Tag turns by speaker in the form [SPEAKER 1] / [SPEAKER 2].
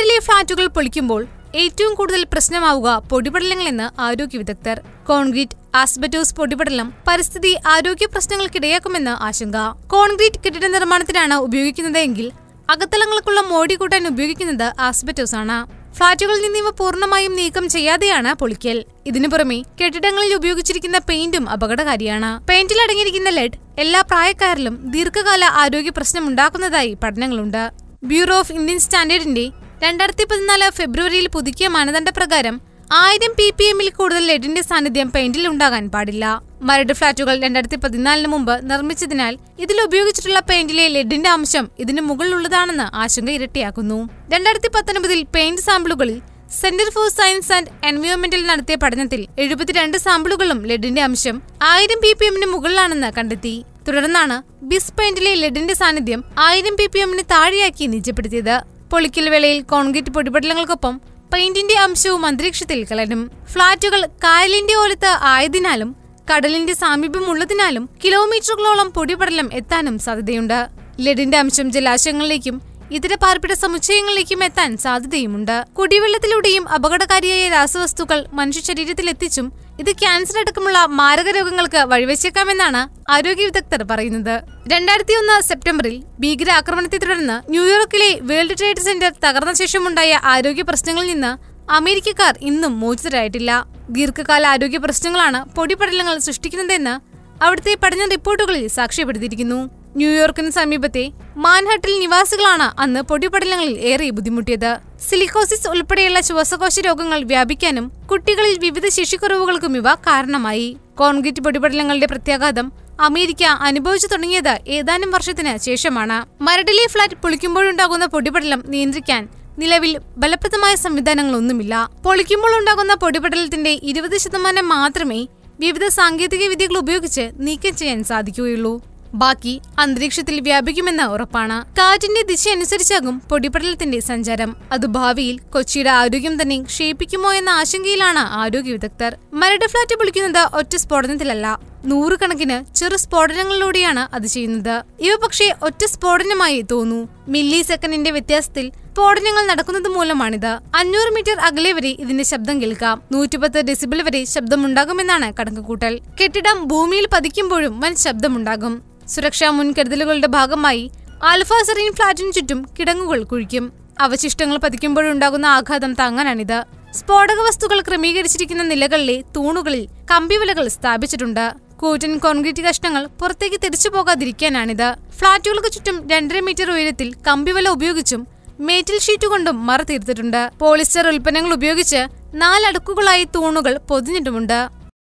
[SPEAKER 1] വീട്ടിലെ ഫ്ളാറ്റുകൾ പൊളിക്കുമ്പോൾ ഏറ്റവും കൂടുതൽ പ്രശ്നമാവുക പൊടിപടലങ്ങളെന്ന് ആരോഗ്യ വിദഗ്ധർ കോൺക്രീറ്റ് ആസ്ബറ്റോസ് പൊടിപടലം പരിസ്ഥിതി ആരോഗ്യ പ്രശ്നങ്ങൾക്കിടയാക്കുമെന്ന് ആശങ്ക കോൺക്രീറ്റ് കെട്ടിട നിർമ്മാണത്തിനാണ് ഉപയോഗിക്കുന്നതെങ്കിൽ അകത്തളങ്ങൾക്കുള്ള മോടി കൂട്ടാൻ ഉപയോഗിക്കുന്നത് ആസ്ബറ്റോസ് ആണ് ഫ്ളാറ്റുകളിൽ നിന്ന് ഇവ പൂർണ്ണമായും നീക്കം ചെയ്യാതെയാണ് പൊളിക്കൽ ഇതിനു പുറമെ കെട്ടിടങ്ങളിൽ ഉപയോഗിച്ചിരിക്കുന്ന പെയിന്റും അപകടകാരിയാണ് പെയിന്റിൽ അടങ്ങിയിരിക്കുന്ന ലെഡ് എല്ലാ പ്രായക്കാരിലും ദീർഘകാല ആരോഗ്യ പ്രശ്നമുണ്ടാക്കുന്നതായി പഠനങ്ങളുണ്ട് ബ്യൂറോ ഓഫ് ഇന്ത്യൻ സ്റ്റാൻഡേർഡിന്റെ രണ്ടായിരത്തി പതിനാല് ഫെബ്രുവരിയിൽ പുതുക്കിയ മാനദണ്ഡപ്രകാരം ആയിരം പി പി എമ്മിൽ കൂടുതൽ ലെഡിന്റെ സാന്നിധ്യം പെയിന്റിൽ ഉണ്ടാകാൻ പാടില്ല മരട് ഫ്ളാറ്റുകൾ രണ്ടായിരത്തി പതിനാലിന് മുമ്പ് നിർമ്മിച്ചതിനാൽ ഇതിൽ ഉപയോഗിച്ചിട്ടുള്ള പെയിന്റിലെ ലെഡിന്റെ അംശം ഇതിന് മുകളിലുള്ളതാണെന്ന് ആശങ്ക ഇരട്ടിയാക്കുന്നു രണ്ടായിരത്തി പത്തൊൻപതിൽ പെയിന്റ് സാമ്പിളുകളിൽ സെന്റർ ഫോർ സയൻസ് ആൻഡ് എൻവയോൺമെന്റിൽ നടത്തിയ പഠനത്തിൽ എഴുപത്തിരണ്ട് സാമ്പിളുകളും ലെഡിന്റെ അംശം ആയിരം പി പി എമ്മിന് മുകളിലാണെന്ന് കണ്ടെത്തി തുടർന്നാണ് ബിസ് പെയിന്റിലെ ലെഡിന്റെ സാന്നിധ്യം ആയിരം പി പി എമ്മിന് താഴെയാക്കി നിജപ്പെടുത്തിയത് പൊളിക്കൽ വേളയിൽ കോൺക്രീറ്റ് പൊടിപടലങ്ങൾക്കൊപ്പം പെയിന്റിന്റെ അംശവും അന്തരീക്ഷത്തിൽ കലരും ഫ്ളാറ്റുകൾ കായലിന്റെ ഓലത്ത് ആയതിനാലും കടലിന്റെ സാമീപ്യമുള്ളതിനാലും കിലോമീറ്ററുകളോളം പൊടിപടലം എത്താനും സാധ്യതയുണ്ട് ലെഡിന്റെ അംശം ജലാശയങ്ങളിലേക്കും ഇതര പാർപ്പിട സമുച്ചയങ്ങളിലേക്കും എത്താൻ സാധ്യതയുമുണ്ട് കുടിവെള്ളത്തിലൂടെയും അപകടകാരിയായ രാസവസ്തുക്കൾ മനുഷ്യ ശരീരത്തിലെത്തിച്ചും ഇത് ക്യാൻസർ അടക്കമുള്ള മാരക രോഗങ്ങൾക്ക് വഴിവെച്ചേക്കാമെന്നാണ് ആരോഗ്യ വിദഗ്ധർ പറയുന്നത് രണ്ടായിരത്തി ഒന്ന് സെപ്റ്റംബറിൽ ഭീകരാക്രമണത്തെ തുടർന്ന് ന്യൂയോർക്കിലെ വേൾഡ് ട്രേഡ് സെന്റർ തകർന്ന ശേഷമുണ്ടായ ആരോഗ്യ പ്രശ്നങ്ങളിൽ നിന്ന് അമേരിക്കക്കാർ ഇന്നും മോചിതരായിട്ടില്ല ദീർഘകാല ആരോഗ്യ പ്രശ്നങ്ങളാണ് പൊടിപടലങ്ങൾ സൃഷ്ടിക്കുന്നതെന്ന് അവിടുത്തെ പഠന റിപ്പോർട്ടുകളിൽ സാക്ഷ്യപ്പെടുത്തിയിരിക്കുന്നു ന്യൂയോർക്കിന് സമീപത്തെ മാൻഹട്ടിൽ നിവാസികളാണ് അന്ന് പൊടിപടലങ്ങളിൽ ഏറെ ബുദ്ധിമുട്ടിയത് സിലിക്കോസിസ് ഉൾപ്പെടെയുള്ള ശ്വാസകോശ രോഗങ്ങൾ വ്യാപിക്കാനും കുട്ടികളിൽ വിവിധ ശിശുക്കുറവുകൾക്കും ഇവ കാരണമായി കോൺക്രീറ്റ് പൊടിപടലങ്ങളുടെ പ്രത്യാഘാതം അമേരിക്ക അനുഭവിച്ചു തുടങ്ങിയത് ഏതാനും വർഷത്തിന് ശേഷമാണ് മരടിലെ ഫ്ളാറ്റ് പൊളിക്കുമ്പോഴുണ്ടാകുന്ന പൊടിപടലം നിയന്ത്രിക്കാൻ നിലവിൽ ഫലപ്രദമായ സംവിധാനങ്ങളൊന്നുമില്ല പൊളിക്കുമ്പോൾ ഉണ്ടാകുന്ന പൊടിപടലത്തിന്റെ ഇരുപത് ശതമാനം മാത്രമേ വിവിധ സാങ്കേതിക വിദ്യകൾ ഉപയോഗിച്ച് നീക്കം ചെയ്യാൻ സാധിക്കുകയുള്ളൂ ബാക്കി അന്തരീക്ഷത്തിൽ വ്യാപിക്കുമെന്ന ഉറപ്പാണ് കാറ്റിന്റെ ദിശ അനുസരിച്ചാകും പൊടിപടലത്തിന്റെ സഞ്ചാരം അത് ഭാവിയിൽ കൊച്ചിയുടെ ആരോഗ്യം തന്നെ ക്ഷയിപ്പിക്കുമോ എന്ന ആശങ്കയിലാണ് ആരോഗ്യ വിദഗ്ധർ മരട് ഫ്ളാറ്റ് പൊളിക്കുന്നത് ഒറ്റ സ്ഫോടനത്തിലല്ല നൂറുകണക്കിന് ചെറു സ്ഫോടനങ്ങളിലൂടെയാണ് അത് ചെയ്യുന്നത് ഇവ പക്ഷേ ഒറ്റ സ്ഫോടനമായി തോന്നൂ മില്ലി സെക്കൻഡിന്റെ വ്യത്യാസത്തിൽ സ്ഫോടനങ്ങൾ നടക്കുന്നത് മൂലമാണിത് അഞ്ഞൂറ് മീറ്റർ അകലെ വരെ ഇതിന്റെ ശബ്ദം കേൾക്കാം നൂറ്റിപ്പത്ത് ഡെസിബിൾ വരെ ശബ്ദമുണ്ടാകുമെന്നാണ് കണക്കുകൂട്ടൽ കെട്ടിടം ഭൂമിയിൽ പതിക്കുമ്പോഴും വൻ ശബ്ദമുണ്ടാകും സുരക്ഷാ മുൻകരുതലുകളുടെ ഭാഗമായി ആൽഫ സെറീൻ ഫ്ളാറ്റിനു ചുറ്റും കിടങ്ങുകൾ കുഴിക്കും അവശിഷ്ടങ്ങൾ പതിക്കുമ്പോഴുണ്ടാകുന്ന ആഘാതം താങ്ങാനാണിത് സ്ഫോടക വസ്തുക്കൾ ക്രമീകരിച്ചിരിക്കുന്ന നിലകളിലെ തൂണുകളിൽ കമ്പിവലകൾ സ്ഥാപിച്ചിട്ടുണ്ട് കൂറ്റൻ കോൺക്രീറ്റ് കഷ്ണങ്ങൾ പുറത്തേക്ക് തിരിച്ചു പോകാതിരിക്കാനാണിത് ഫ്ളാറ്റുകൾക്ക് ചുറ്റും രണ്ടര മീറ്റർ ഉയരത്തിൽ കമ്പിവല ഉപയോഗിച്ചും മേറ്റിൽ ഷീറ്റ് കൊണ്ടും മറ തീർത്തിട്ടുണ്ട് പോളിസ്റ്റർ ഉൽപ്പന്നങ്ങൾ ഉപയോഗിച്ച് നാലടുക്കുകളായി തൂണുകൾ പൊതിഞ്ഞിട്ടുമുണ്ട്